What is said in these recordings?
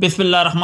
बिसमीम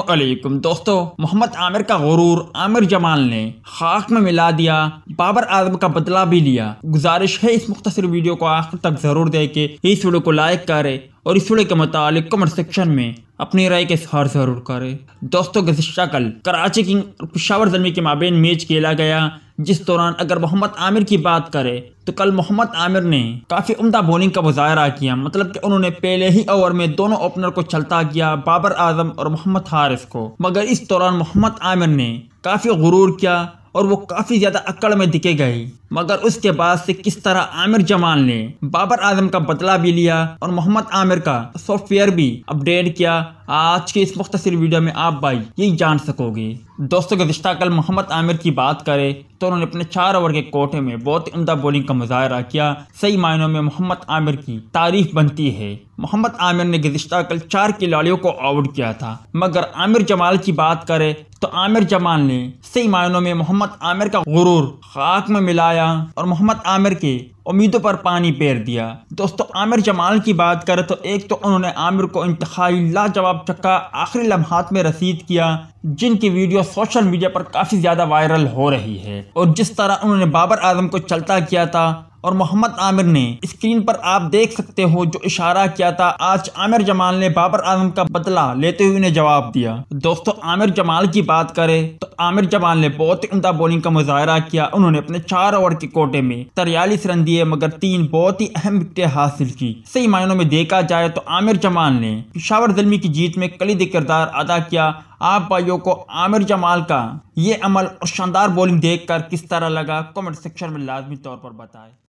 अल्लाम दोस्तों मोहम्मद आमिर का गुरूर आमिर जमाल ने खाक में मिला दिया बाबर आजम का बदला भी लिया गुजारिश है इस मुख्तर वीडियो को आखिर तक ज़रूर देखे इस वीडियो को लाइक करे और इस वीडियो के मुतालिक कमेंट सेक्शन में अपनी राय के सहार ज़रूर करे दोस्तों गजशा कल कराची किंग पिशावर जमी के माबेन मैच खेला गया जिस दौरान अगर मोहम्मद आमिर की बात करें तो कल मोहम्मद आमिर ने काफ़ी उमदा बॉलिंग का मुजाहरा किया मतलब कि उन्होंने पहले ही ओवर में दोनों ओपनर को चलता किया बाबर आजम और मोहम्मद हारिफ को मगर इस दौरान मोहम्मद आमिर ने काफ़ी गुरूर किया और वो काफ़ी ज़्यादा अक्कड़ में दिखे गए मगर उसके बाद से किस तरह आमिर जमाल ने बाबर आजम का बदला भी लिया और मोहम्मद आमिर का सॉफ्टवेयर भी अपडेट किया आज के इस मुख्तर वीडियो में आप भाई यही जान सकोगे दोस्तों गुजशत कल मोहम्मद आमिर की बात करें तो उन्होंने अपने चार ओवर के कोटे में बहुत उमदा बॉलिंग का मुजाहरा किया सही मायनों में मोहम्मद आमिर की तारीफ बनती है मोहम्मद आमिर ने गुजशत कल चार खिलाड़ियों को आउट किया था मगर आमिर जमाल की बात करें तो आमिर जमाल ने सही मायनों में मोहम्मद आमिर का गुरूर खाक में मिलाया आया और मोहम्मद आमिर के उम्मीदों पर पानी पेर दिया दोस्तों आमिर जमाल की बात करें तो एक तो उन्होंने आमिर को इंतहाई लाजवाब चक्का आखिरी लम्हात में रसीद किया जिनकी वीडियो सोशल मीडिया पर काफ़ी ज़्यादा वायरल हो रही है और जिस तरह उन्होंने बाबर आजम को चलता किया था और मोहम्मद आमिर ने स्क्रीन पर आप देख सकते हो जो इशारा किया था आज आमिर जमाल ने बाबर आजम का बदला लेते हुए उन्हें जवाब दिया दोस्तों आमिर जमाल की बात करें तो आमिर जवान ने बहुत ही उमदा बॉलिंग का मुजाहरा किया उन्होंने अपने चार ओवर के कोटे में तरियालीस रन दिए मगर तीन बहुत ही अहम विकटें हासिल की सही मायनों में देखा जाए तो आमिर जमाल ने पिशावर जलमी की जीत में कलीद किरदार अदा किया आप भाइयों को आमिर जमाल का ये अमल और शानदार बॉलिंग देखकर किस तरह लगा कमेंट सेक्शन में लाजमी तौर पर बताएं